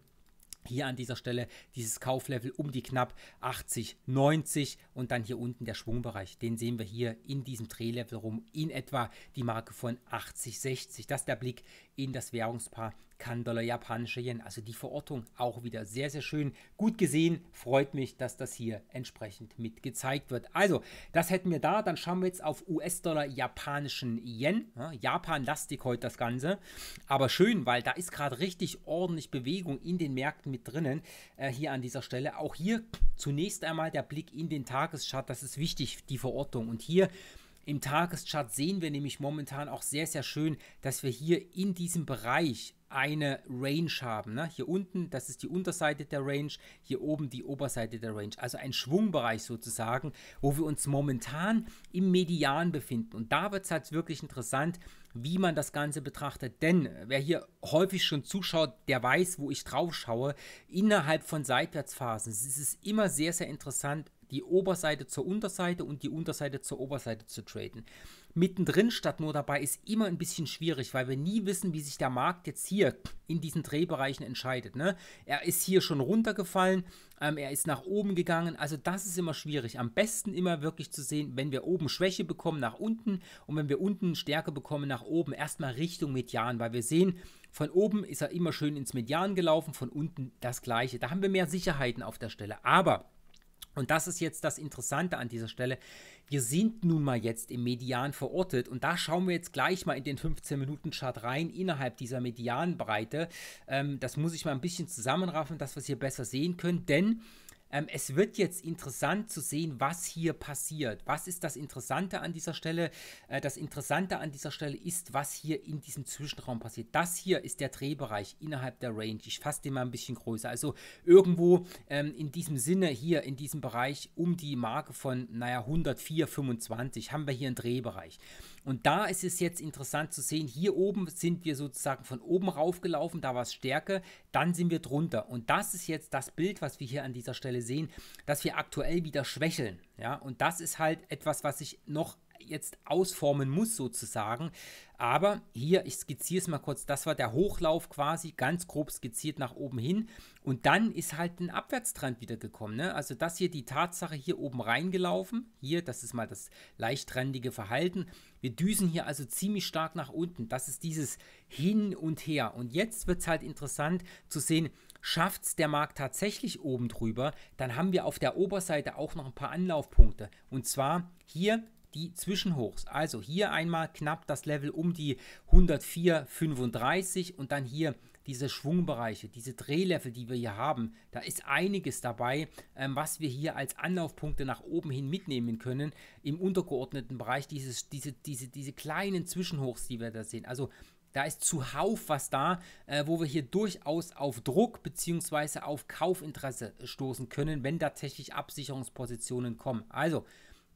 hier an dieser Stelle dieses Kauflevel um die knapp 80, 90 und dann hier unten der Schwungbereich. Den sehen wir hier in diesem Drehlevel rum in etwa die Marke von 80, 60. Das ist der Blick in das Währungspaar Kann-Dollar japanischer Yen. Also die Verortung auch wieder sehr, sehr schön. Gut gesehen, freut mich, dass das hier entsprechend mit gezeigt wird. Also, das hätten wir da. Dann schauen wir jetzt auf US-Dollar japanischen Yen. Ja, Japan-lastig heute das Ganze. Aber schön, weil da ist gerade richtig ordentlich Bewegung in den Märkten mit drinnen. Äh, hier an dieser Stelle. Auch hier zunächst einmal der Blick in den Tageschart. Das ist wichtig, die Verortung. Und hier im Tageschart sehen wir nämlich momentan auch sehr, sehr schön, dass wir hier in diesem Bereich eine Range haben. Ne? Hier unten, das ist die Unterseite der Range, hier oben die Oberseite der Range. Also ein Schwungbereich sozusagen, wo wir uns momentan im Median befinden. Und da wird es halt wirklich interessant, wie man das Ganze betrachtet. Denn äh, wer hier häufig schon zuschaut, der weiß, wo ich drauf schaue. Innerhalb von Seitwärtsphasen es ist es immer sehr, sehr interessant, die Oberseite zur Unterseite und die Unterseite zur Oberseite zu traden. Mittendrin statt nur dabei ist immer ein bisschen schwierig, weil wir nie wissen, wie sich der Markt jetzt hier in diesen Drehbereichen entscheidet. Ne? Er ist hier schon runtergefallen, ähm, er ist nach oben gegangen. Also das ist immer schwierig. Am besten immer wirklich zu sehen, wenn wir oben Schwäche bekommen, nach unten und wenn wir unten Stärke bekommen, nach oben. Erstmal Richtung Median, weil wir sehen, von oben ist er immer schön ins Median gelaufen, von unten das gleiche. Da haben wir mehr Sicherheiten auf der Stelle. Aber und das ist jetzt das Interessante an dieser Stelle. Wir sind nun mal jetzt im Median verortet und da schauen wir jetzt gleich mal in den 15-Minuten-Chart rein, innerhalb dieser Medianbreite. Ähm, das muss ich mal ein bisschen zusammenraffen, dass wir es hier besser sehen können, denn ähm, es wird jetzt interessant zu sehen, was hier passiert. Was ist das Interessante an dieser Stelle? Äh, das Interessante an dieser Stelle ist, was hier in diesem Zwischenraum passiert. Das hier ist der Drehbereich innerhalb der Range. Ich fasse den mal ein bisschen größer. Also irgendwo ähm, in diesem Sinne hier in diesem Bereich um die Marke von, naja, 104,25 haben wir hier einen Drehbereich. Und da ist es jetzt interessant zu sehen, hier oben sind wir sozusagen von oben raufgelaufen, da war es stärker, dann sind wir drunter. Und das ist jetzt das Bild, was wir hier an dieser Stelle sehen, dass wir aktuell wieder schwächeln. Ja? Und das ist halt etwas, was sich noch jetzt ausformen muss sozusagen. Aber hier, ich skizziere es mal kurz, das war der Hochlauf quasi, ganz grob skizziert nach oben hin. Und dann ist halt ein Abwärtstrend wieder gekommen. Ne? Also das hier, die Tatsache hier oben reingelaufen. Hier, das ist mal das leichtrendige Verhalten. Wir düsen hier also ziemlich stark nach unten. Das ist dieses Hin und Her. Und jetzt wird es halt interessant zu sehen, schafft es der Markt tatsächlich oben drüber, dann haben wir auf der Oberseite auch noch ein paar Anlaufpunkte. Und zwar hier die Zwischenhochs. Also hier einmal knapp das Level um die 104,35 und dann hier diese Schwungbereiche, diese Drehlevel, die wir hier haben. Da ist einiges dabei, ähm, was wir hier als Anlaufpunkte nach oben hin mitnehmen können im untergeordneten Bereich, dieses, diese, diese, diese kleinen Zwischenhochs, die wir da sehen. Also da ist zuhauf was da, äh, wo wir hier durchaus auf Druck bzw. auf Kaufinteresse stoßen können, wenn tatsächlich Absicherungspositionen kommen. Also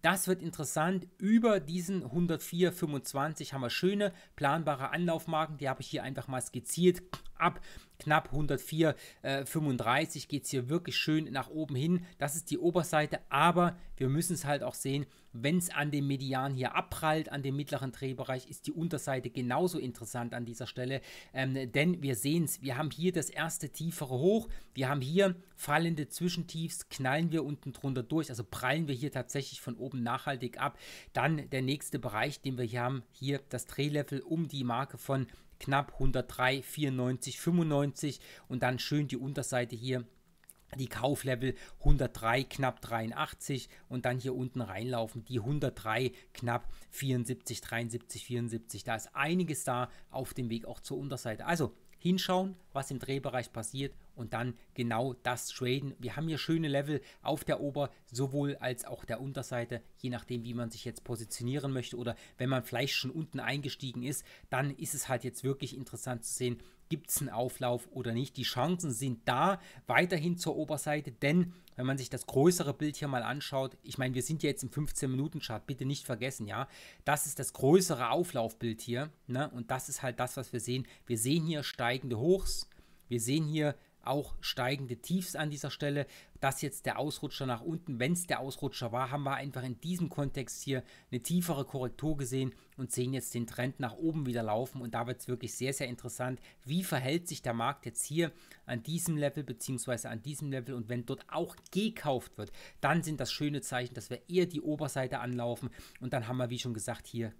das wird interessant. Über diesen 104,25 haben wir schöne planbare Anlaufmarken. Die habe ich hier einfach mal skizziert. Ab knapp 104,35 geht es hier wirklich schön nach oben hin. Das ist die Oberseite, aber wir müssen es halt auch sehen, wenn es an dem Median hier abprallt, an dem mittleren Drehbereich, ist die Unterseite genauso interessant an dieser Stelle, ähm, denn wir sehen es, wir haben hier das erste tiefere Hoch, wir haben hier fallende Zwischentiefs, knallen wir unten drunter durch, also prallen wir hier tatsächlich von oben nachhaltig ab. Dann der nächste Bereich, den wir hier haben, hier das Drehlevel um die Marke von knapp 103, 94, 95 und dann schön die Unterseite hier die Kauflevel 103 knapp 83 und dann hier unten reinlaufen die 103 knapp 74 73 74 da ist einiges da auf dem Weg auch zur Unterseite also hinschauen was im Drehbereich passiert und dann genau das traden wir haben hier schöne Level auf der Ober sowohl als auch der Unterseite je nachdem wie man sich jetzt positionieren möchte oder wenn man vielleicht schon unten eingestiegen ist dann ist es halt jetzt wirklich interessant zu sehen gibt es einen Auflauf oder nicht. Die Chancen sind da weiterhin zur Oberseite, denn wenn man sich das größere Bild hier mal anschaut, ich meine, wir sind ja jetzt im 15-Minuten-Chart, bitte nicht vergessen, ja, das ist das größere Auflaufbild hier ne? und das ist halt das, was wir sehen. Wir sehen hier steigende Hochs, wir sehen hier auch steigende Tiefs an dieser Stelle. Das jetzt der Ausrutscher nach unten. Wenn es der Ausrutscher war, haben wir einfach in diesem Kontext hier eine tiefere Korrektur gesehen und sehen jetzt den Trend nach oben wieder laufen. Und da wird es wirklich sehr, sehr interessant, wie verhält sich der Markt jetzt hier an diesem Level beziehungsweise an diesem Level. Und wenn dort auch gekauft wird, dann sind das schöne Zeichen, dass wir eher die Oberseite anlaufen. Und dann haben wir, wie schon gesagt, hier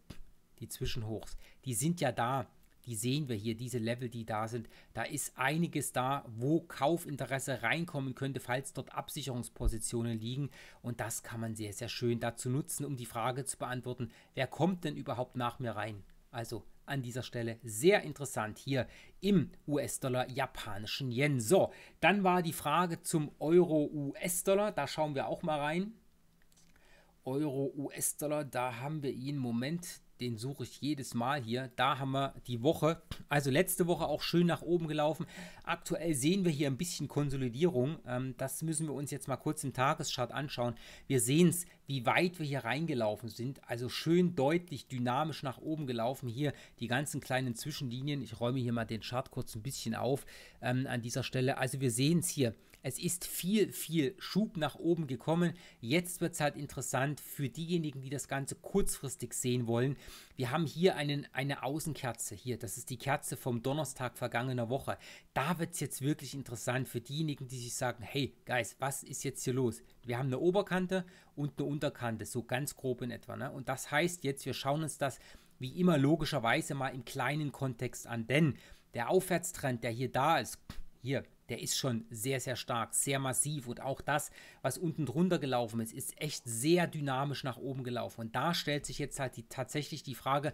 die Zwischenhochs. Die sind ja da die sehen wir hier, diese Level, die da sind. Da ist einiges da, wo Kaufinteresse reinkommen könnte, falls dort Absicherungspositionen liegen. Und das kann man sehr, sehr schön dazu nutzen, um die Frage zu beantworten, wer kommt denn überhaupt nach mir rein? Also an dieser Stelle sehr interessant hier im US-Dollar japanischen Yen. So, dann war die Frage zum Euro-US-Dollar. Da schauen wir auch mal rein. Euro-US-Dollar, da haben wir ihn. Moment, den suche ich jedes Mal hier. Da haben wir die Woche, also letzte Woche auch schön nach oben gelaufen. Aktuell sehen wir hier ein bisschen Konsolidierung. Ähm, das müssen wir uns jetzt mal kurz im Tageschart anschauen. Wir sehen es, wie weit wir hier reingelaufen sind. Also schön deutlich dynamisch nach oben gelaufen. Hier die ganzen kleinen Zwischenlinien. Ich räume hier mal den Chart kurz ein bisschen auf ähm, an dieser Stelle. Also wir sehen es hier. Es ist viel, viel Schub nach oben gekommen. Jetzt wird es halt interessant für diejenigen, die das Ganze kurzfristig sehen wollen. Wir haben hier einen, eine Außenkerze hier. Das ist die Kerze vom Donnerstag vergangener Woche. Da wird es jetzt wirklich interessant für diejenigen, die sich sagen, hey, Guys, was ist jetzt hier los? Wir haben eine Oberkante und eine Unterkante, so ganz grob in etwa. Ne? Und das heißt jetzt, wir schauen uns das wie immer logischerweise mal im kleinen Kontext an, denn der Aufwärtstrend, der hier da ist, hier, der ist schon sehr, sehr stark, sehr massiv und auch das, was unten drunter gelaufen ist, ist echt sehr dynamisch nach oben gelaufen. Und da stellt sich jetzt halt die, tatsächlich die Frage,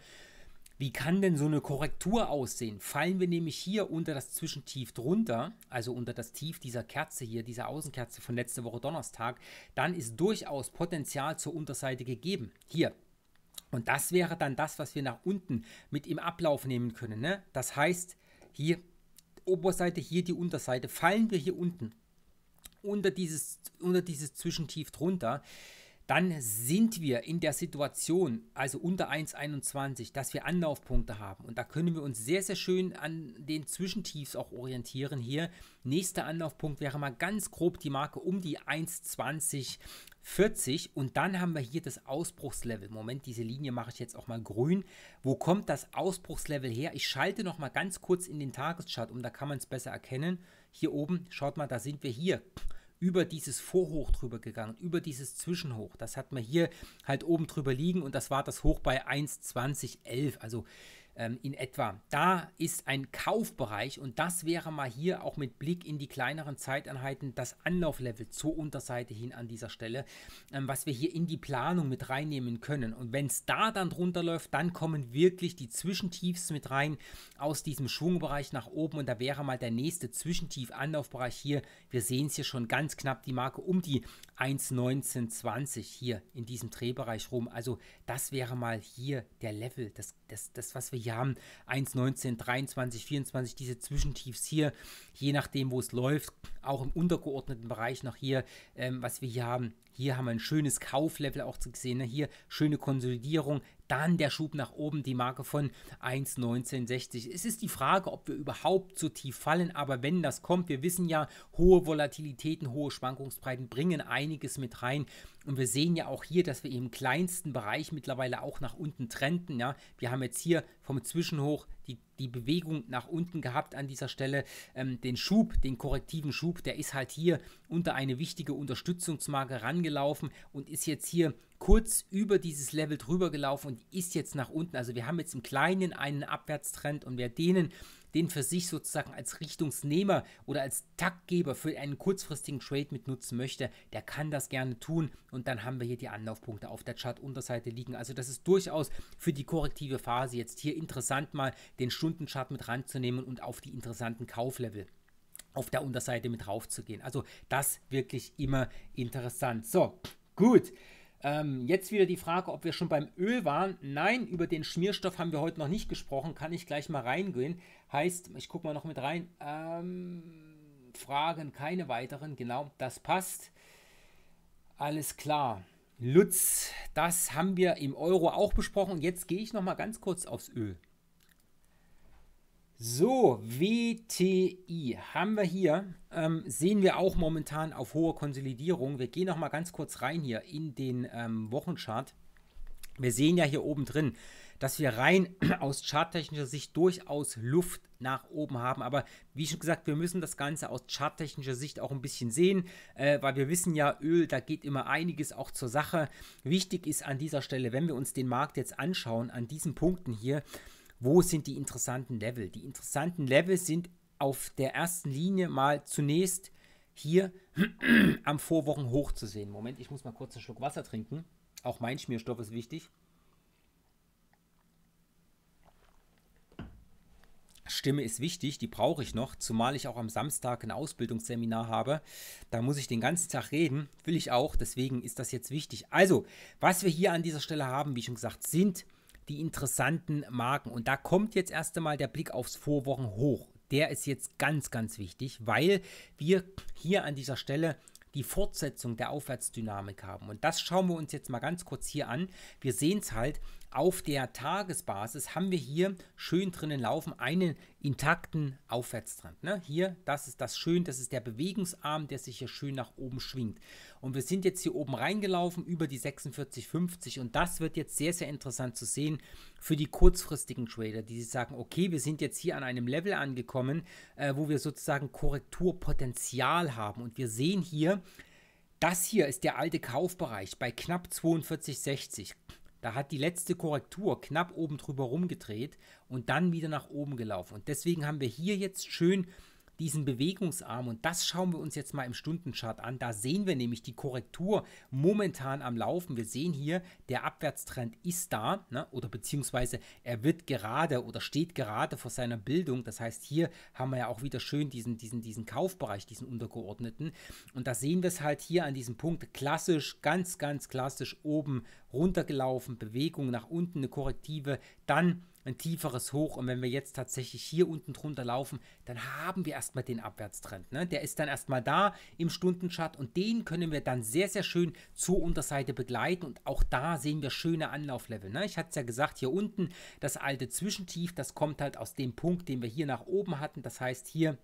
wie kann denn so eine Korrektur aussehen? Fallen wir nämlich hier unter das Zwischentief drunter, also unter das Tief dieser Kerze hier, dieser Außenkerze von letzte Woche Donnerstag, dann ist durchaus Potenzial zur Unterseite gegeben. Hier. Und das wäre dann das, was wir nach unten mit im Ablauf nehmen können. Ne? Das heißt, hier Oberseite, hier die Unterseite, fallen wir hier unten unter dieses, unter dieses Zwischentief drunter, dann sind wir in der Situation, also unter 1,21, dass wir Anlaufpunkte haben. Und da können wir uns sehr, sehr schön an den Zwischentiefs auch orientieren hier. Nächster Anlaufpunkt wäre mal ganz grob die Marke um die 1,2040. Und dann haben wir hier das Ausbruchslevel. Moment, diese Linie mache ich jetzt auch mal grün. Wo kommt das Ausbruchslevel her? Ich schalte noch mal ganz kurz in den Tageschart um, da kann man es besser erkennen. Hier oben, schaut mal, da sind wir hier über dieses Vorhoch drüber gegangen, über dieses Zwischenhoch. Das hat man hier halt oben drüber liegen und das war das Hoch bei 1,2011. Also ähm, in etwa. Da ist ein Kaufbereich und das wäre mal hier auch mit Blick in die kleineren Zeiteinheiten das Anlauflevel zur Unterseite hin an dieser Stelle, ähm, was wir hier in die Planung mit reinnehmen können. Und wenn es da dann drunter läuft, dann kommen wirklich die Zwischentiefs mit rein aus diesem Schwungbereich nach oben und da wäre mal der nächste Zwischentief-Anlaufbereich hier. Wir sehen es hier schon ganz knapp, die Marke um die 1,1920 hier in diesem Drehbereich rum. Also das wäre mal hier der Level, das, das, das was wir hier haben. 1,19, 23, 24, diese Zwischentiefs hier, je nachdem, wo es läuft, auch im untergeordneten Bereich noch hier, ähm, was wir hier haben. Hier haben wir ein schönes Kauflevel auch zu sehen. Ne? Hier schöne Konsolidierung, dann der Schub nach oben, die Marke von 1,1960. Es ist die Frage, ob wir überhaupt so tief fallen, aber wenn das kommt, wir wissen ja, hohe Volatilitäten, hohe Schwankungsbreiten bringen einiges mit rein. Und wir sehen ja auch hier, dass wir im kleinsten Bereich mittlerweile auch nach unten trennten. Ja? Wir haben jetzt hier vom Zwischenhoch die die Bewegung nach unten gehabt an dieser Stelle. Ähm, den Schub, den korrektiven Schub, der ist halt hier unter eine wichtige Unterstützungsmarke rangelaufen und ist jetzt hier kurz über dieses Level drüber gelaufen und ist jetzt nach unten. Also wir haben jetzt im Kleinen einen Abwärtstrend und wer denen den für sich sozusagen als Richtungsnehmer oder als Taktgeber für einen kurzfristigen Trade mit nutzen möchte, der kann das gerne tun. Und dann haben wir hier die Anlaufpunkte auf der Chart-Unterseite liegen. Also das ist durchaus für die korrektive Phase jetzt hier interessant, mal den Stundenchart mit ranzunehmen und auf die interessanten Kauflevel auf der Unterseite mit raufzugehen. Also das wirklich immer interessant. So, gut. Ähm, jetzt wieder die Frage, ob wir schon beim Öl waren. Nein, über den Schmierstoff haben wir heute noch nicht gesprochen. Kann ich gleich mal reingehen. Heißt, ich gucke mal noch mit rein. Ähm, Fragen, keine weiteren. Genau, das passt. Alles klar. Lutz, das haben wir im Euro auch besprochen. Jetzt gehe ich noch mal ganz kurz aufs Öl. So, WTI haben wir hier. Ähm, sehen wir auch momentan auf hohe Konsolidierung. Wir gehen noch mal ganz kurz rein hier in den ähm, Wochenchart. Wir sehen ja hier oben drin, dass wir rein *clears throat* aus charttechnischer Sicht durchaus Luft nach oben haben. Aber wie schon gesagt, wir müssen das Ganze aus charttechnischer Sicht auch ein bisschen sehen, äh, weil wir wissen ja, Öl, da geht immer einiges auch zur Sache. Wichtig ist an dieser Stelle, wenn wir uns den Markt jetzt anschauen, an diesen Punkten hier, wo sind die interessanten Level? Die interessanten Level sind auf der ersten Linie mal zunächst hier *clears throat* am Vorwochen hoch zu sehen. Moment, ich muss mal kurz einen Schluck Wasser trinken. Auch mein Schmierstoff ist wichtig. Stimme ist wichtig, die brauche ich noch, zumal ich auch am Samstag ein Ausbildungsseminar habe. Da muss ich den ganzen Tag reden, will ich auch, deswegen ist das jetzt wichtig. Also, was wir hier an dieser Stelle haben, wie schon gesagt, sind die interessanten Marken. Und da kommt jetzt erst einmal der Blick aufs Vorwochen hoch. Der ist jetzt ganz, ganz wichtig, weil wir hier an dieser Stelle die Fortsetzung der Aufwärtsdynamik haben. Und das schauen wir uns jetzt mal ganz kurz hier an. Wir sehen es halt, auf der Tagesbasis haben wir hier schön drinnen laufen einen intakten Aufwärtstrend. Ne? Hier, das ist das schön, das ist der Bewegungsarm, der sich hier schön nach oben schwingt. Und wir sind jetzt hier oben reingelaufen über die 46,50 und das wird jetzt sehr, sehr interessant zu sehen für die kurzfristigen Trader, die sagen, okay, wir sind jetzt hier an einem Level angekommen, äh, wo wir sozusagen Korrekturpotenzial haben. Und wir sehen hier, das hier ist der alte Kaufbereich bei knapp 42,60. Da hat die letzte Korrektur knapp oben drüber rumgedreht und dann wieder nach oben gelaufen. Und deswegen haben wir hier jetzt schön diesen Bewegungsarm und das schauen wir uns jetzt mal im Stundenchart an. Da sehen wir nämlich die Korrektur momentan am Laufen. Wir sehen hier, der Abwärtstrend ist da ne? oder beziehungsweise er wird gerade oder steht gerade vor seiner Bildung. Das heißt, hier haben wir ja auch wieder schön diesen, diesen, diesen Kaufbereich, diesen untergeordneten. Und da sehen wir es halt hier an diesem Punkt klassisch, ganz, ganz klassisch oben runtergelaufen, Bewegung nach unten, eine Korrektive, dann ein tieferes Hoch. Und wenn wir jetzt tatsächlich hier unten drunter laufen, dann haben wir erstmal den Abwärtstrend. Ne? Der ist dann erstmal da im Stundenchart und den können wir dann sehr, sehr schön zur Unterseite begleiten. Und auch da sehen wir schöne Anlauflevel. Ne? Ich hatte es ja gesagt, hier unten das alte Zwischentief, das kommt halt aus dem Punkt, den wir hier nach oben hatten. Das heißt, hier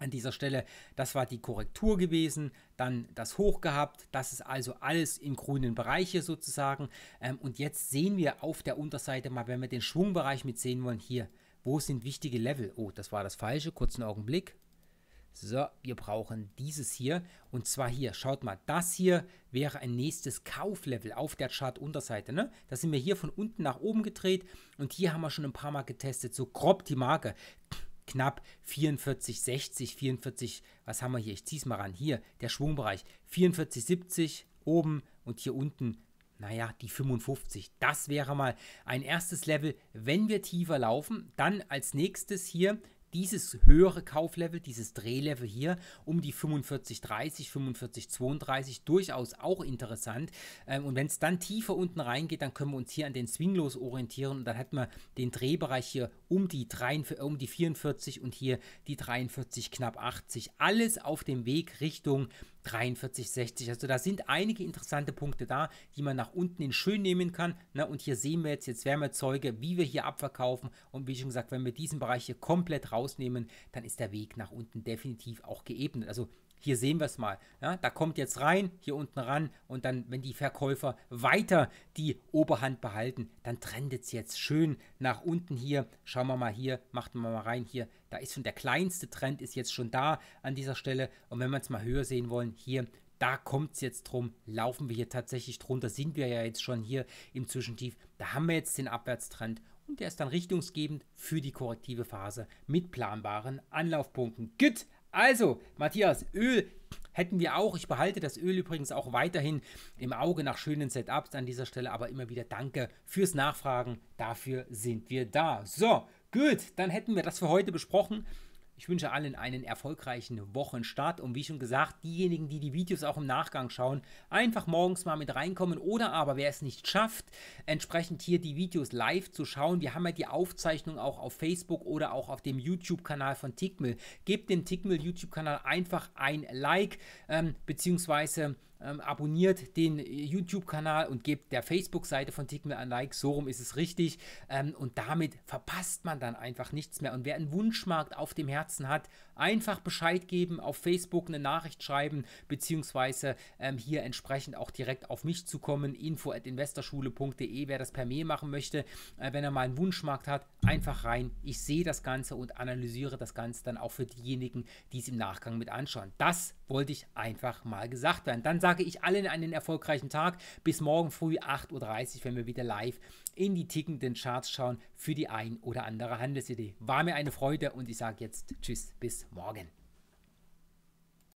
an dieser Stelle, das war die Korrektur gewesen, dann das Hoch gehabt, das ist also alles im grünen Bereich hier sozusagen. Ähm, und jetzt sehen wir auf der Unterseite mal, wenn wir den Schwungbereich mit sehen wollen, hier, wo sind wichtige Level? Oh, das war das falsche, kurzen Augenblick. So, wir brauchen dieses hier und zwar hier, schaut mal, das hier wäre ein nächstes Kauflevel auf der Chart-Unterseite. Ne? Da sind wir hier von unten nach oben gedreht und hier haben wir schon ein paar Mal getestet, so grob die Marke knapp 44,60, 44, was haben wir hier? Ich ziehe es mal ran. Hier, der Schwungbereich 44,70 oben und hier unten, naja, die 55. Das wäre mal ein erstes Level, wenn wir tiefer laufen. Dann als nächstes hier dieses höhere Kauflevel, dieses Drehlevel hier um die 45,30, 45,32 durchaus auch interessant. Ähm, und wenn es dann tiefer unten reingeht, dann können wir uns hier an den Swinglos orientieren und dann hat man den Drehbereich hier um die, 43, um die 44 und hier die 43 knapp 80. Alles auf dem Weg Richtung 43,60. Also da sind einige interessante Punkte da, die man nach unten in schön nehmen kann. Na, und hier sehen wir jetzt, jetzt wären wir Zeuge, wie wir hier abverkaufen. Und wie schon gesagt, wenn wir diesen Bereich hier komplett rausnehmen, dann ist der Weg nach unten definitiv auch geebnet. Also hier sehen wir es mal. Ja, da kommt jetzt rein, hier unten ran und dann, wenn die Verkäufer weiter die Oberhand behalten, dann trendet es jetzt schön nach unten hier. Schauen wir mal hier, machen wir mal rein hier. Da ist schon der kleinste Trend, ist jetzt schon da an dieser Stelle. Und wenn wir es mal höher sehen wollen, hier da kommt es jetzt drum, laufen wir hier tatsächlich drunter, sind wir ja jetzt schon hier im Zwischentief, da haben wir jetzt den Abwärtstrend und der ist dann richtungsgebend für die korrektive Phase mit planbaren Anlaufpunkten. Gut, also, Matthias, Öl hätten wir auch. Ich behalte das Öl übrigens auch weiterhin im Auge nach schönen Setups an dieser Stelle, aber immer wieder danke fürs Nachfragen. Dafür sind wir da. So, gut, dann hätten wir das für heute besprochen. Ich wünsche allen einen erfolgreichen Wochenstart und wie schon gesagt, diejenigen, die die Videos auch im Nachgang schauen, einfach morgens mal mit reinkommen oder aber wer es nicht schafft, entsprechend hier die Videos live zu schauen. Wir haben ja die Aufzeichnung auch auf Facebook oder auch auf dem YouTube-Kanal von Tickmill. Gebt dem Tickmill YouTube-Kanal einfach ein Like ähm, beziehungsweise ähm, abonniert den YouTube-Kanal und gebt der Facebook-Seite von Tickmill ein Like. So rum ist es richtig. Ähm, und damit verpasst man dann einfach nichts mehr. Und wer einen Wunschmarkt auf dem Herzen hat, einfach Bescheid geben, auf Facebook eine Nachricht schreiben, beziehungsweise ähm, hier entsprechend auch direkt auf mich zu kommen. Info at info.investorschule.de, wer das per Mail machen möchte. Äh, wenn er mal einen Wunschmarkt hat, einfach rein. Ich sehe das Ganze und analysiere das Ganze dann auch für diejenigen, die es im Nachgang mit anschauen. Das wollte ich einfach mal gesagt werden. Dann sage sage ich allen einen erfolgreichen Tag. Bis morgen früh 8.30 Uhr, wenn wir wieder live in die tickenden Charts schauen für die ein oder andere Handelsidee. War mir eine Freude und ich sage jetzt Tschüss, bis morgen.